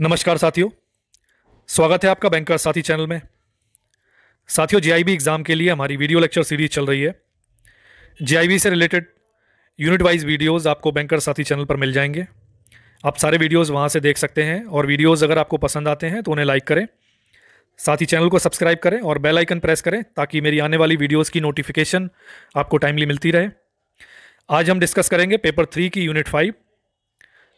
नमस्कार साथियों स्वागत है आपका बैंकर साथी चैनल में साथियों जेआईबी एग्ज़ाम के लिए हमारी वीडियो लेक्चर सीरीज चल रही है जेआईबी से रिलेटेड यूनिट वाइज वीडियोस आपको बैंकर साथी चैनल पर मिल जाएंगे आप सारे वीडियोस वहां से देख सकते हैं और वीडियोस अगर आपको पसंद आते हैं तो उन्हें लाइक करें साथ ही चैनल को सब्सक्राइब करें और बेलाइकन प्रेस करें ताकि मेरी आने वाली वीडियोज़ की नोटिफिकेशन आपको टाइमली मिलती रहे आज हम डिस्कस करेंगे पेपर थ्री की यूनिट फाइव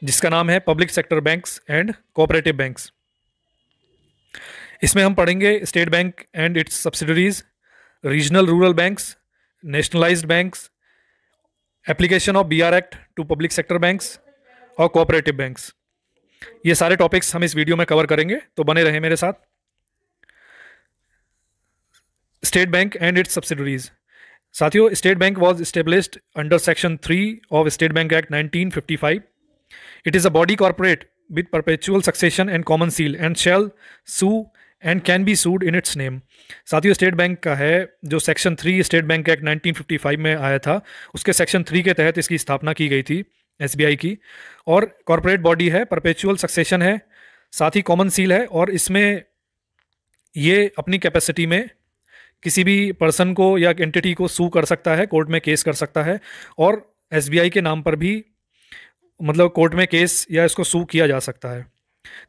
जिसका नाम है public sector banks and cooperative banks इसमें हम पढ़ेंगे state bank and its subsidiaries regional rural banks nationalised banks application of B R act to public sector banks और कोऑपरेटिव बैंक्स ये सारे टॉपिक्स हम इस वीडियो में कवर करेंगे तो बने रहे मेरे साथ state bank and its subsidiaries साथियों state bank was established under section three of state bank act five it is a body corporate with perpetual succession and common seal and shall sue and can be sued in its name साथियों state bank का है जो section three state bank act 1955 में आया था उसके section three के तहत इसकी स्थापना की गई थी एस की और कॉरपोरेट बॉडी है परपेचुअल सक्सेशन है साथ ही कॉमन सील है और इसमें ये अपनी कैपेसिटी में किसी भी पर्सन को या एंटिटी को सू कर सकता है कोर्ट में केस कर सकता है और एस के नाम पर भी मतलब कोर्ट में केस या इसको सू किया जा सकता है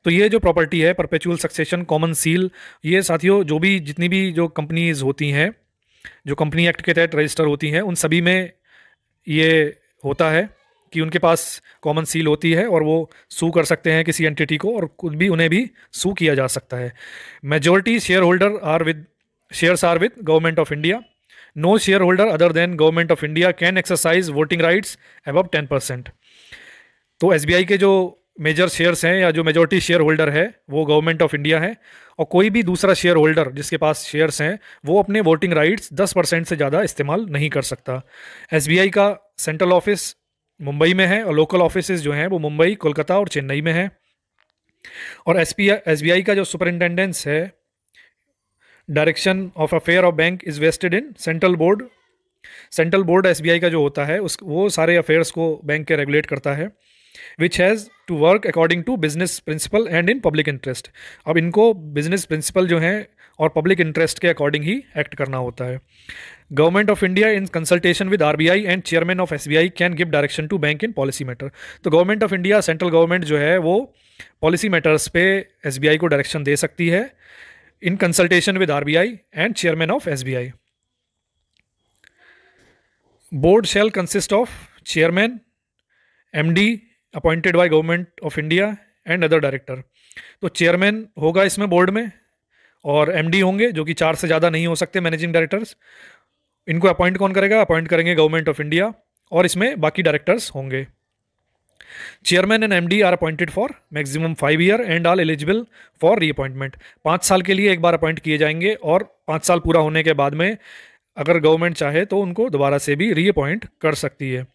तो ये जो प्रॉपर्टी है परपेचुअल सक्सेशन कॉमन सील ये साथियों जो भी जितनी भी जो कंपनीज होती हैं जो कंपनी एक्ट के तहत रजिस्टर होती हैं उन सभी में ये होता है कि उनके पास कॉमन सील होती है और वो सू कर सकते हैं किसी एंटिटी को और खुद भी उन्हें भी सू किया जा सकता है majority share holder are with shares are with government of India no share holder other than government of India can exercise voting rights above ten percent तो एस के जो मेजर शेयर्स हैं या जो मेजोरिटी शेयर होल्डर है वो government of India है और कोई भी दूसरा शेयर होल्डर जिसके पास शेयर्स हैं वो अपने वोटिंग राइट्स 10 परसेंट से ज़्यादा इस्तेमाल नहीं कर सकता एस का सेंट्रल ऑफिस मुंबई में है और लोकल ऑफिस जो हैं वो मुंबई कोलकाता और चेन्नई में है और एस पी का जो सुपरिंटेंडेंस है direction of affair of bank is vested in central board central board S का जो होता है उस वो सारे अफेयर्स को बैंक के रेगुलेट करता है which has to work according to business principle and in public interest अब इनको बिजनेस प्रिंसिपल जो हैं और पब्लिक इंटरेस्ट के अकॉर्डिंग ही एक्ट करना होता है government of India in consultation with RBI and chairman of SBI can give direction to bank in policy matter तो government of India central government जो है वो पॉलिसी मैटर्स पे एसबीआई को डायरेक्शन दे सकती है in consultation with RBI and chairman of SBI board shall consist of chairman MD appointed by government of India and other director तो chairman होगा इसमें बोर्ड में और डी होंगे जो कि चार से ज़्यादा नहीं हो सकते मैनेजिंग डायरेक्टर्स इनको अपॉइंट कौन करेगा अपॉइंट करेंगे गवर्नमेंट ऑफ इंडिया और इसमें बाकी डायरेक्टर्स होंगे chairman and MD are appointed for maximum five year and are eligible for reappointment पाँच साल के लिए एक बार अपॉइंट किए जाएंगे और पाँच साल पूरा होने के बाद में अगर गवर्नमेंट चाहे तो उनको दोबारा से भी रीअपॉइंट कर सकती है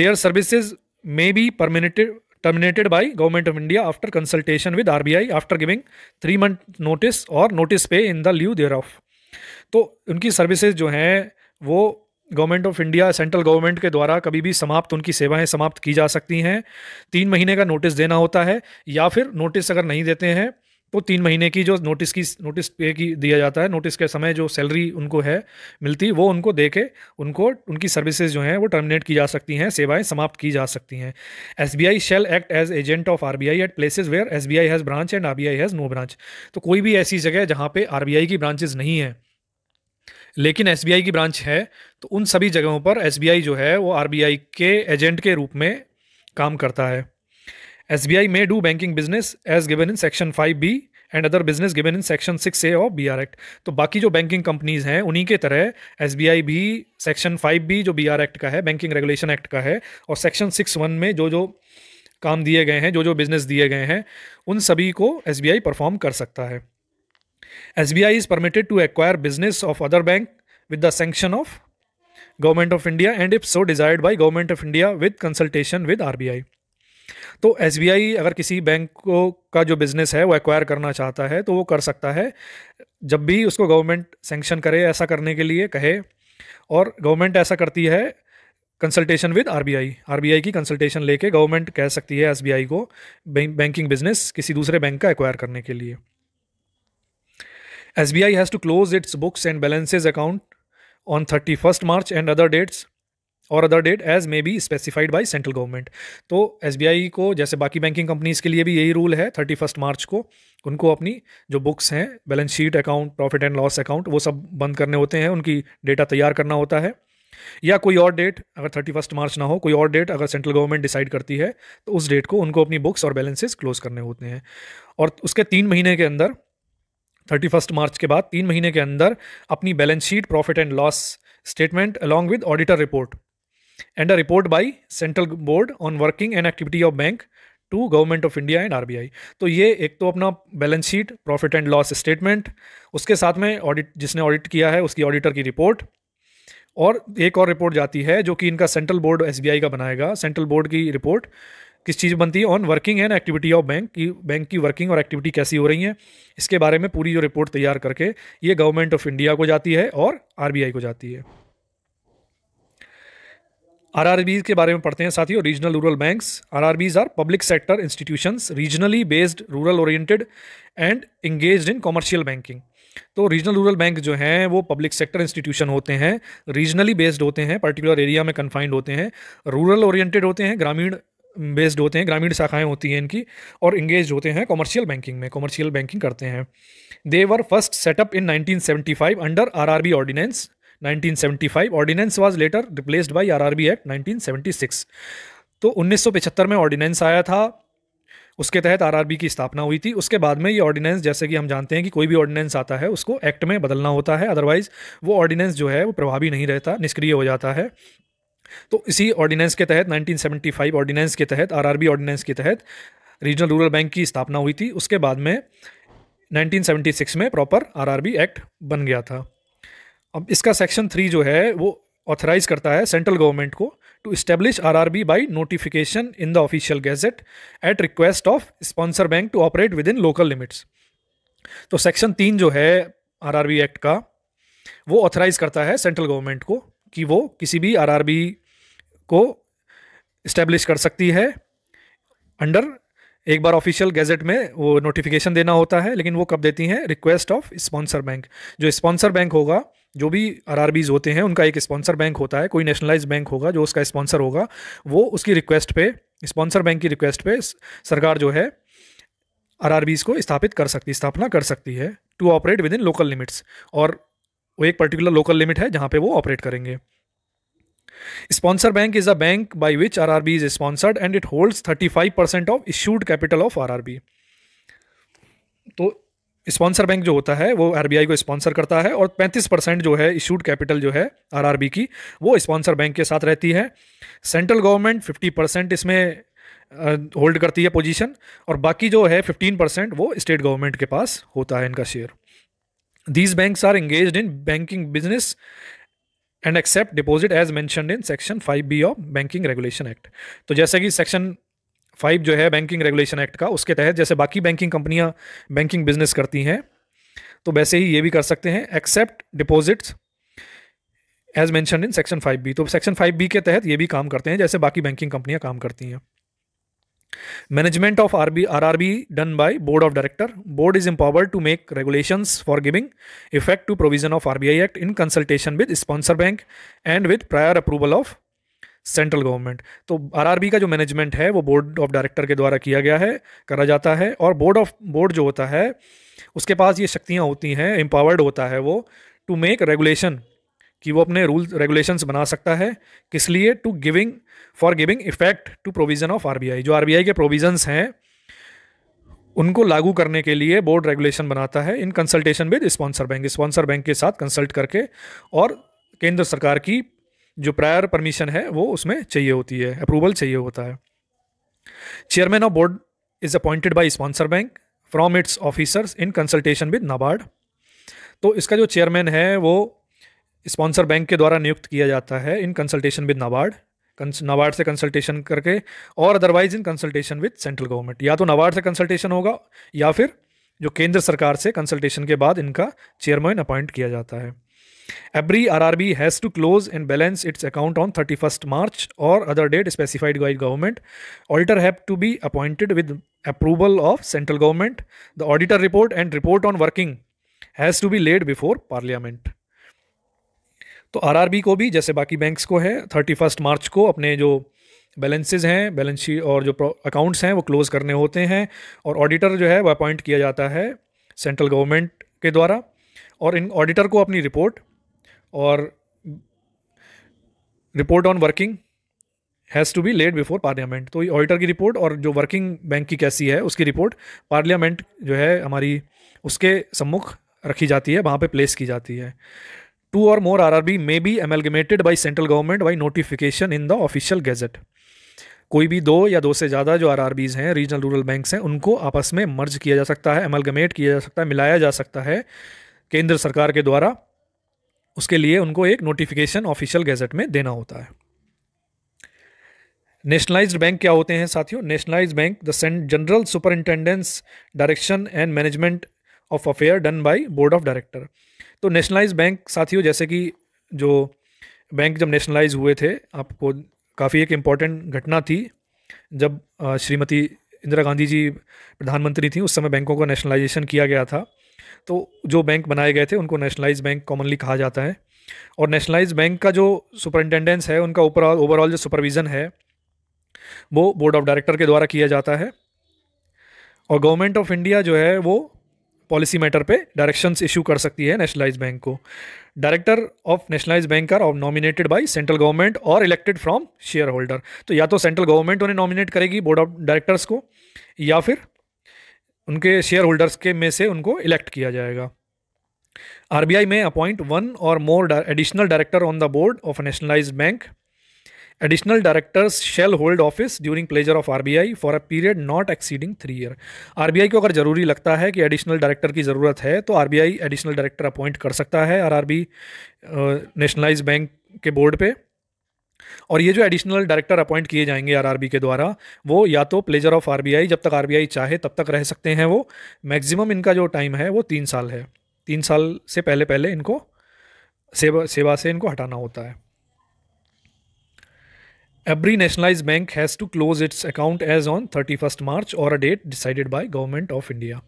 their services may be terminated terminated by government of India after consultation with R B I after giving three month notice or notice pay in the lieu thereof तो उनकी सर्विसेज जो हैं वो government of India central government के द्वारा कभी भी समाप्त उनकी सेवाएं समाप्त की जा सकती हैं तीन महीने का नोटिस देना होता है या फिर नोटिस अगर नहीं देते हैं वो तो तीन महीने की जो नोटिस की नोटिस पे की दिया जाता है नोटिस के समय जो सैलरी उनको है मिलती वो उनको दे के उनको उनकी सर्विसेज जो हैं वो टर्मिनेट की जा सकती हैं सेवाएं समाप्त की जा सकती हैं S B I shall act as agent of R B I at places where S B I has branch and R B I has no branch तो कोई भी ऐसी जगह जहाँ पे आर बी आई की ब्रांचेज नहीं है लेकिन एस बी आई की ब्रांच है तो उन सभी जगहों पर एस बी आई जो है वो आर बी आई के एजेंट के रूप में काम करता है S B I may do banking business as given in section five B and other business given in section six A of B R act तो बाकी जो बैंकिंग कंपनीज हैं उन्हीं के तरह एस बी आई भी सेक्शन फाइव बी जो B R act का है बैंकिंग रेगुलेशन एक्ट का है और सेक्शन सिक्स वन में जो जो काम दिए गए हैं जो जो बिजनेस दिए गए हैं उन सभी को एस बी आई परफॉर्म कर सकता है S B I is permitted to acquire business of other bank with the sanction of government of India and if so desired by government of India with consultation with R B I तो S अगर किसी bank को का जो business है वो acquire करना चाहता है तो वो कर सकता है जब भी उसको गवर्नमेंट सेंक्शन करे ऐसा करने के लिए कहे और गवर्नमेंट ऐसा करती है कंसल्टेशन विद आरबीआई आरबीआई की कंसल्टेशन लेके गवर्नमेंट कह सकती है एसबीआई को बैंकिंग बिजनेस किसी दूसरे बैंक का एक्वायर करने के लिए SBI has to close its books and balances account on thirty first March and other dates or other date as may be specified by central government तो S को जैसे बाकी बैंकिंग कंपनीज के लिए भी यही रूल है थर्टी फर्स्ट मार्च को उनको अपनी जो बुक्स हैं balance sheet account profit and loss account वो सब बंद करने होते हैं उनकी डेटा तैयार करना होता है या कोई और डेट अगर थर्टी फर्स्ट मार्च ना हो कोई और डेट अगर सेंट्रल गवर्नमेंट डिसाइड करती है तो उस डेट को उनको अपनी बुक्स और बैलेंसेस क्लोज करने होते हैं और उसके तीन महीने के अंदर थर्टी फर्स्ट मार्च के बाद तीन महीने के अंदर अपनी balance sheet profit and loss statement along with auditor report and a report by central board on working and activity of bank to government of India and RBI तो ये एक तो अपना balance sheet profit and loss statement उसके साथ में audit जिसने audit किया है उसकी ऑडिटर की रिपोर्ट और एक और रिपोर्ट जाती है जो कि इनका सेंट्रल बोर्ड एस का बनाएगा सेंट्रल बोर्ड की रिपोर्ट किस चीज़ बनती है on working and activity of bank की बैंक की वर्किंग और एक्टिविटी कैसी हो रही है इसके बारे में पूरी जो रिपोर्ट तैयार करके ये गवर्नमेंट ऑफ इंडिया को जाती है और आरबीआई को जाती है आरआरबीज के बारे में पढ़ते हैं साथियों regional rural bank RRBs are public sector institution regionally based rural oriented and engage in commercial banking तो रीजनल रूरल बैंक जो हैं वो पब्लिक सेक्टर इंस्टीट्यूशन होते हैं रीजनली बेस्ड होते हैं पर्टिकुलर एरिया में कन्फाइंड होते हैं रूरल ओरिएंटेड होते हैं ग्रामीण बेस्ड होते हैं ग्रामीण शाखाएं होती हैं इनकी और इंगेज होते हैं कॉमर्शियल बैंकिंग में कॉमर्शियल बैंकिंग करते हैं they were first set up in 1975 under RRB ordinance 1975 ordinance was later replaced by RRB act 1976 तो 1975 में ऑर्डिनेंस आया था उसके तहत आरआरबी की स्थापना हुई थी उसके बाद में ये ऑर्डिनेंस जैसे कि हम जानते हैं कि कोई भी ऑर्डिनेंस आता है उसको एक्ट में बदलना होता है अदरवाइज वो ऑर्डिनेंस जो है वो प्रभावी नहीं रहता निष्क्रिय हो जाता है तो इसी ऑर्डिनेंस के तहत 1975 ऑर्डिनेंस के तहत आरआरबी ऑर्डिनेंस के तहत रीजनल रूरल बैंक की स्थापना हुई थी उसके बाद में 1976 में प्रॉपर आरआरबी एक्ट बन गया था अब इसका सेक्शन थ्री जो है वो ऑथराइज करता है सेंट्रल गवर्नमेंट को to establish R R B by notification in the official gazette at request of sponsor bank to operate within local limits तो सेक्शन तीन जो है आर आर बी एक्ट का वो ऑथराइज करता है सेंट्रल गवर्नमेंट को कि वो किसी भी आर आर बी को इस्टेब्लिश कर सकती है अंडर एक बार ऑफिशियल गैजेट में वो नोटिफिकेशन देना होता है लेकिन वो कब देती हैं रिक्वेस्ट ऑफ स्पॉन्सर बैंक जो स्पॉन्सर बैंक होगा जो भी आर होते हैं उनका एक स्पॉन्सर बैंक होता है कोई नेशनलाइज बैंक होगा जो उसका स्पॉन्सर होगा वो उसकी रिक्वेस्ट पे स्पॉन्सर बैंक की रिक्वेस्ट पे सरकार जो है आर को स्थापित कर सकती स्थापना कर सकती है to operate within local limits और वो एक पर्टिकुलर लोकल लिमिट है जहाँ पे वो ऑपरेट करेंगे sponsor bank is a bank by which R R B is sponsored and it holds thirty five percent of issued capital of R R B तो sponsor bank जो होता है वो आर को स्पॉन्सर करता है और 35 परसेंट जो है इशूड कैपिटल जो है आर की वो स्पॉन्सर बैंक के साथ रहती है सेंट्रल गवर्नमेंट 50 परसेंट इसमें होल्ड करती है पोजीशन और बाकी जो है 15 परसेंट वो स्टेट गवर्नमेंट के पास होता है इनका share these bank are engage in banking business and accept deposit as mention in section five B of banking regulation act तो जैसे कि सेक्शन फाइव जो है बैंकिंग रेगुलेशन एक्ट का उसके तहत जैसे बाकी बैंकिंग कंपनियां बैंकिंग बिजनेस करती हैं तो वैसे ही ये भी कर सकते हैं accept deposits as mention in section five B तो सेक्शन फाइव बी के तहत ये भी काम करते हैं जैसे बाकी बैंकिंग कंपनियां काम करती हैं management of R B R R B done by board of director board is empowered to make regulation for giving effect to provision of R B I act in consultation with sponsor bank and with prior approval of central government तो RRB का जो management है वो board of director के द्वारा किया गया है करा जाता है और बोर्ड ऑफ बोर्ड जो होता है उसके पास ये शक्तियाँ होती हैं एम्पावर्ड होता है वो टू मेक रेगुलेशन कि वो अपने रूल रेगुलेशंस बना सकता है किस लिए to giving for giving effect to provision of RBI जो आरबीआई के प्रोविजंस हैं उनको लागू करने के लिए बोर्ड रेगुलेशन बनाता है in consultation with sponsor bank sponsor bank के साथ कंसल्ट करके और केंद्र सरकार की जो प्रायर परमिशन है वो उसमें चाहिए होती है अप्रूवल चाहिए होता है chairman of board is appointed by sponsor bank from its officers in consultation with NABARD तो इसका जो चेयरमैन है वो स्पॉन्सर बैंक के द्वारा नियुक्त किया जाता है in consultation with NABARD NABARD से कंसल्टेशन करके और otherwise in consultation with central government या तो नाबार्ड से कंसल्टेशन होगा या फिर जो केंद्र सरकार से कंसल्टेशन के बाद इनका चेयरमैन अपॉइंट किया जाता है every R R B has to close and balance its account on thirty first March or other date specified by government auditor have to be appointed with approval of central government the auditor report and report on working has to be laid before parliament तो R R B को भी जैसे बाकी bank को है thirty first मार्च को अपने जो बैलेंसेज हैं बैलेंस और जो अकाउंट्स हैं वो क्लोज करने होते हैं और ऑडिटर जो है वह अपॉइंट किया जाता है सेंट्रल गवर्नमेंट के द्वारा और इन ऑडिटर को अपनी रिपोर्ट और report on working has to be laid before parliament तो ऑडिटर की रिपोर्ट और जो वर्किंग बैंक की कैसी है उसकी रिपोर्ट पार्लियामेंट जो है हमारी उसके सम्मुख रखी जाती है वहाँ पे प्लेस की जाती है two or more R R B may be amalgamated by central government by notification in the official gazette कोई भी दो या दो से ज़्यादा जो आर आर बीज हैं रीजनल रूरल बैंक हैं उनको आपस में मर्ज किया जा सकता है एमलगमेट किया जा सकता है मिलाया जा सकता है केंद्र सरकार के द्वारा उसके लिए उनको एक नोटिफिकेशन ऑफिशियल गैजेट में देना होता है नेशनलाइज्ड बैंक क्या होते हैं साथियों nationalised bank the general superintendence direction and management of affair done by board of director तो नेशनलाइज बैंक साथियों जैसे कि जो बैंक जब नेशनलाइज हुए थे आपको काफ़ी एक इम्पॉर्टेंट घटना थी जब श्रीमती इंदिरा गांधी जी प्रधानमंत्री थी उस समय बैंकों का नेशनलाइजेशन किया गया था तो जो बैंक बनाए गए थे उनको नेशनलाइज बैंक कॉमनली कहा जाता है और नेशनलाइज बैंक का जो सुपरिंटेंडेंस है उनका ओवरऑल ओवरऑल जो सुपरविज़न है वो बोर्ड ऑफ डायरेक्टर के द्वारा किया जाता है और गवर्नमेंट ऑफ इंडिया जो है वो पॉलिसी मैटर पे डायरेक्शंस इशू कर सकती है नेशनलाइज बैंक को director of nationalise bank are nominated by central government or elected from share holder तो या तो सेंट्रल गवर्नमेंट उन्हें नॉमिनेट करेगी बोर्ड ऑफ डायरेक्टर्स को या फिर उनके शेयर होल्डर्स के में से उनको इलेक्ट किया जाएगा आई में appoint one or more additional director on the board of nationalise bank additional directors shall hold office during pleasure of I for a period not exceeding three year I को अगर जरूरी लगता है कि एडिशनल डायरेक्टर की ज़रूरत है तो आई एडिशनल डायरेक्टर अपॉइंट कर सकता है R R B nationalise bank के बोर्ड पर और ये जो एडिशनल डायरेक्टर अपॉइंट किए जाएंगे आरआरबी के द्वारा वो या तो प्लेजर ऑफ आरबीआई जब तक आरबीआई चाहे तब तक रह सकते हैं वो मैक्सिमम इनका जो टाइम है वो तीन साल है तीन साल से पहले पहले इनको सेवा सेवा से इनको हटाना होता है every nationalise bank has to close its account as on thirty first March or a date decided by government of India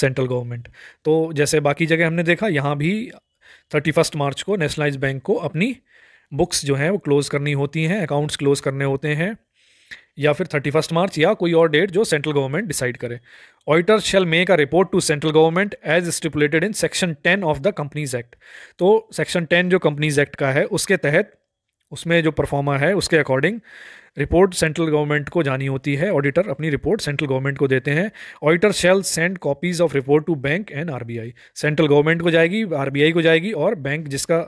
central government तो जैसे बाकी जगह हमने देखा यहाँ भी थर्टी फर्स्ट मार्च को नेशनलाइज बैंक को अपनी बुक्स जो हैं वो क्लोज़ करनी होती हैं अकाउंट्स क्लोज़ करने होते हैं या फिर थर्टी फर्स्ट मार्च या कोई और डेट जो सेंट्रल गवर्नमेंट डिसाइड करे auditor shall make a report to central government as stipulated in section ten of the companies act तो सेक्शन टेन जो कंपनीज एक्ट का है उसके तहत उसमें जो परफॉर्मर है उसके अकॉर्डिंग रिपोर्ट सेंट्रल गवर्नमेंट को जानी होती है ऑडिटर अपनी रिपोर्ट सेंट्रल गवर्नमेंट को देते हैं auditor shall send copies of report to bank and RBI central government को जाएगी आरबीआई को जाएगी और बैंक जिसका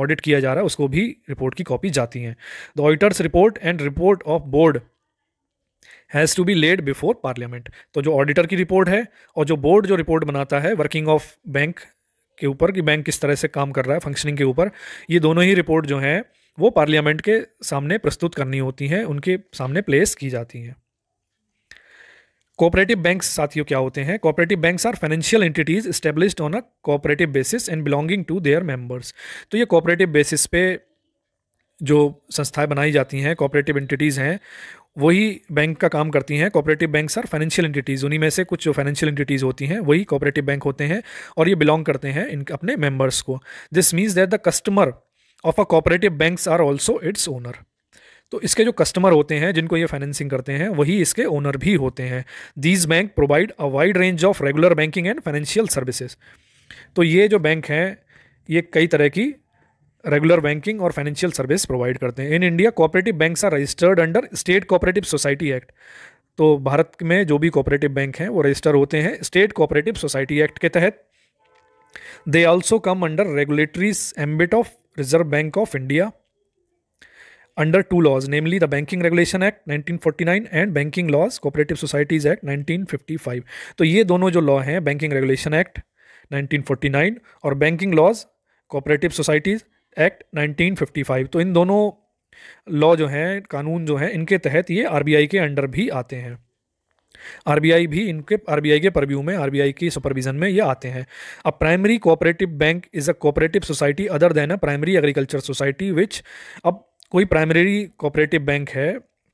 ऑडिट किया जा रहा है उसको भी रिपोर्ट की कॉपी जाती हैं the auditors report and report of board has to be laid before parliament तो जो ऑडिटर की रिपोर्ट है और जो बोर्ड जो रिपोर्ट बनाता है वर्किंग ऑफ बैंक के ऊपर कि बैंक किस तरह से काम कर रहा है फंक्शनिंग के ऊपर ये दोनों ही रिपोर्ट जो हैं वो पार्लियामेंट के सामने प्रस्तुत करनी होती हैं उनके सामने प्लेस की जाती हैं कोऑपरेटिव बैंक्स साथियों क्या होते हैं cooperative banks are financial entities established on a cooperative basis and belonging to their members तो ये कोऑपरेटिव बेसिस पे जो संस्थाएं बनाई जाती हैं कोऑपरेटिव एंटिटीज़ हैं वही बैंक का काम करती हैं cooperative banks are financial entities उन्हीं में से कुछ जो फाइनेंशियल एंटिटीज़ होती हैं वही कोऑपरेटिव बैंक होते हैं और ये बिलोंग करते हैं इन अपने मेंबर्स को this means that the customer of a cooperative banks are also its owner तो इसके जो कस्टमर होते हैं जिनको ये फाइनेंसिंग करते हैं वही इसके ओनर भी होते हैं these bank provide a wide range of regular banking and financial services तो ये जो बैंक हैं ये कई तरह की रेगुलर बैंकिंग और फाइनेंशियल सर्विस प्रोवाइड करते हैं in India cooperative bank are registered under state cooperative society act तो भारत में जो भी कोऑपरेटिव बैंक हैं वो रजिस्टर होते हैं स्टेट कोऑपरेटिव सोसाइटी एक्ट के तहत they also come under regulatories ambit of reserve bank of India under two laws, namely the Banking Regulation Act 1949 and Banking Laws Cooperative Societies Act 1955. तो ये दोनों जो लॉ हैं banking regulation act 1949 और banking laws cooperative societies act 1955 तो इन दोनों law जो हैं कानून जो हैं इनके तहत ये आरबीआई के अंडर भी आते हैं आरबीआई भी इनके आरबीआई के परव्यू में आरबीआई की सुपरविजन में ये आते हैं a primary cooperative bank is a cooperative society other than a primary agriculture society which अब कोई प्राइमरी कोऑपरेटिव बैंक है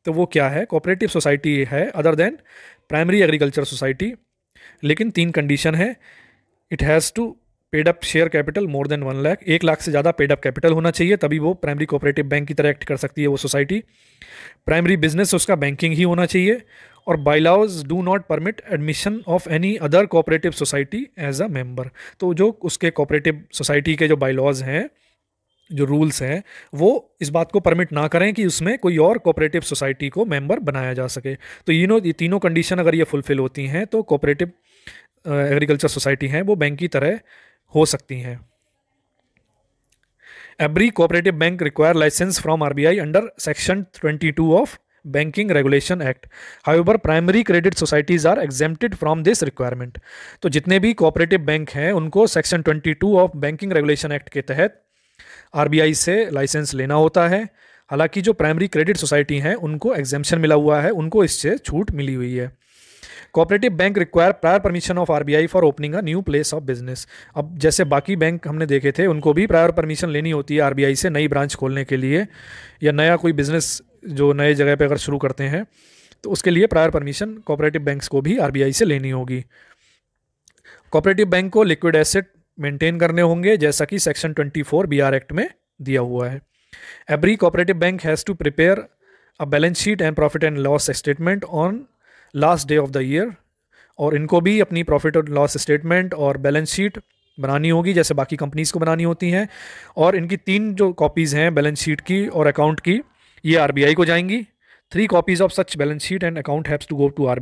तो वो क्या है कोऑपरेटिव सोसाइटी है other than primary agriculture society लेकिन तीन कंडीशन है it has to paid up share capital more than one lakh एक लाख से ज़्यादा पेड अप कैपिटल होना चाहिए तभी वो प्राइमरी कोऑपरेटिव बैंक की तरह एक्ट कर सकती है वो सोसाइटी प्राइमरी बिजनेस उसका बैंकिंग ही होना चाहिए और bylaws do not permit admission of any other cooperative society as a member तो जो उसके कोऑपरेटिव सोसाइटी के जो बाइलॉज हैं जो रूल्स हैं वो इस बात को परमिट ना करें कि उसमें कोई और कोऑपरेटिव सोसाइटी को मेंबर बनाया जा सके तो ये ये तीनों कंडीशन अगर ये फुलफिल होती हैं तो कोऑपरेटिव एग्रीकल्चर सोसाइटी हैं वो बैंक की तरह हो सकती हैं every cooperative bank require license from RBI under section 22 of banking regulation act however primary credit societies are exempted from this requirement तो जितने भी कोऑपरेटिव बैंक हैं उनको section 22 of banking regulation act के तहत आरबीआई से लाइसेंस लेना होता है हालांकि जो प्राइमरी क्रेडिट सोसाइटी हैं उनको एग्जेम्पन मिला हुआ है उनको इससे छूट मिली हुई है cooperative bank require prior permission of RBI for opening a new place of business अब जैसे बाकी बैंक हमने देखे थे उनको भी प्रायर परमिशन लेनी होती है आरबीआई से नई ब्रांच खोलने के लिए या नया कोई बिजनेस जो नए जगह पर अगर शुरू करते हैं तो उसके लिए प्रायर परमिशन कोऑपरेटिव बैंक्स को भी आरबीआई से लेनी होगी कोऑपरेटिव बैंक को लिक्विड एसेट मेंटेन करने होंगे जैसा कि सेक्शन 24 बीआर एक्ट में दिया हुआ है every cooperative bank has to prepare a balance sheet and profit and loss statement on last day of the year और इनको भी अपनी प्रॉफिट और लॉस स्टेटमेंट और बैलेंस शीट बनानी होगी जैसे बाकी कंपनीज़ को बनानी होती हैं और इनकी तीन जो कॉपीज़ हैं बैलेंस शीट की और अकाउंट की ये आर को जाएंगी three copies of such balance sheet and account has to go to R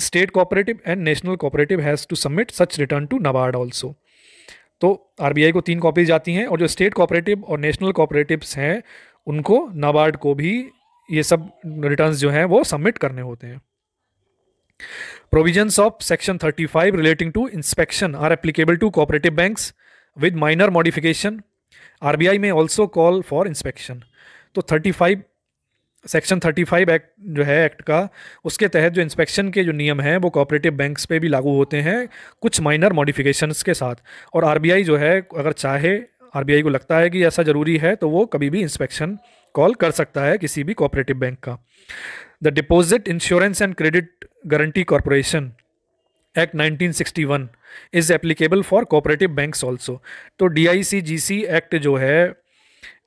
state cooperative and national cooperative has to submit such return to NABARD also. तो आरबीआई को तीन कॉपीज जाती हैं और जो स्टेट कोऑपरेटिव और नेशनल कोऑपरेटिव्स हैं उनको नाबार्ड को भी ये सब रिटर्न्स जो हैं वो सबमिट करने होते हैं provisions of section 35 relating to inspection are applicable to cooperative banks with minor modification RBI may also call for inspection तो 35 सेक्शन 35 एक्ट जो है एक्ट का उसके तहत जो इंस्पेक्शन के जो नियम हैं वो कोऑपरेटिव बैंक्स पे भी लागू होते हैं कुछ माइनर मॉडिफिकेशंस के साथ और आरबीआई जो है अगर चाहे आरबीआई को लगता है कि ऐसा ज़रूरी है तो वो कभी भी इंस्पेक्शन कॉल कर सकता है किसी भी कोऑपरेटिव बैंक का the deposit insurance and credit guarantee corporation act 1961 is applicable for cooperative banks also तो D I C G C act जो है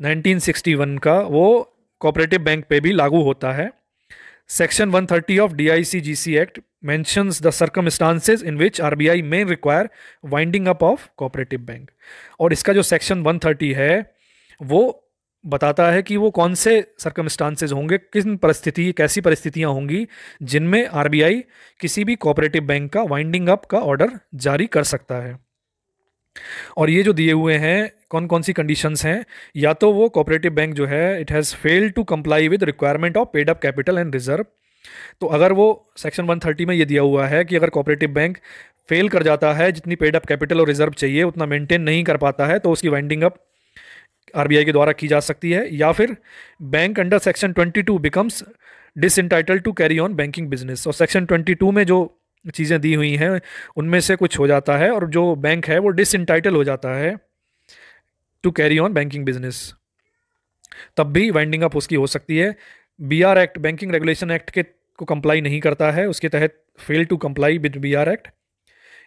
1961 का वो कोऑपरेटिव बैंक पे भी लागू होता है section 130 of DICGC act mentions the circumstances in which RBI may require winding up of cooperative bank और इसका जो सेक्शन 130 है वो बताता है कि वो कौन से सर्कमस्टांसेज होंगे किन परिस्थिति कैसी परिस्थितियां होंगी जिनमें आरबीआई किसी भी कोऑपरेटिव बैंक का वाइंडिंग अप का ऑर्डर जारी कर सकता है और ये जो दिए हुए हैं कौन कौन सी कंडीशंस हैं या तो वो कोऑपरेटिव बैंक जो है it has failed to comply with requirement of paid up capital and reserve तो अगर वो सेक्शन 130 में ये दिया हुआ है कि अगर कोऑपरेटिव बैंक फेल कर जाता है जितनी पेड अप कैपिटल और रिजर्व चाहिए उतना मेंटेन नहीं कर पाता है तो उसकी वाइंडिंग अप आर के द्वारा की जा सकती है या फिर bank under section twenty becomes dis to carry on banking business और सेक्शन ट्वेंटी में जो चीज़ें दी हुई हैं उनमें से कुछ हो जाता है और जो बैंक है वो डिसइंटाइटल हो जाता है to carry on banking business तब भी वाइंडिंग अप उसकी हो सकती है B R act banking regulation act के को कंप्लाई नहीं करता है उसके तहत fail to comply with B R act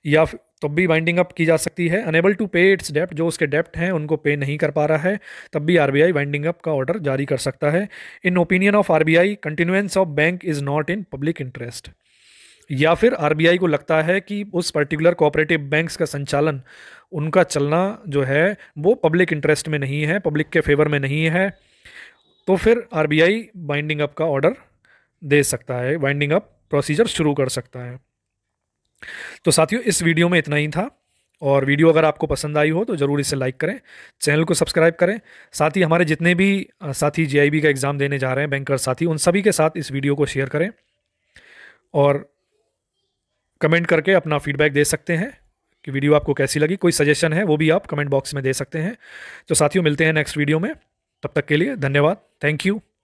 या तब भी वाइंडिंग अप की जा सकती है अनेबल टू पे इट्स डेप्ट जो उसके डेप्ट हैं उनको पे नहीं कर पा रहा है तब भी आर वाइंडिंग अप का ऑर्डर जारी कर सकता है in opinion of RBI continuance of bank is not in public interest या फिर आरबीआई को लगता है कि उस पर्टिकुलर कोऑपरेटिव बैंक्स का संचालन उनका चलना जो है वो पब्लिक इंटरेस्ट में नहीं है पब्लिक के फेवर में नहीं है तो फिर आर बाइंडिंग अप का ऑर्डर दे सकता है बाइंडिंग अप प्रोसीजर शुरू कर सकता है तो साथियों इस वीडियो में इतना ही था और वीडियो अगर आपको पसंद आई हो तो ज़रूर इसे लाइक करें चैनल को सब्सक्राइब करें साथ ही हमारे जितने भी साथी जेआईबी का एग्ज़ाम देने जा रहे हैं बैंकर साथी उन सभी के साथ इस वीडियो को शेयर करें और कमेंट करके अपना फीडबैक दे सकते हैं कि वीडियो आपको कैसी लगी कोई सजेशन है वो भी आप कमेंट बॉक्स में दे सकते हैं तो साथियों मिलते हैं नेक्स्ट वीडियो में तब तक के लिए धन्यवाद थैंक यू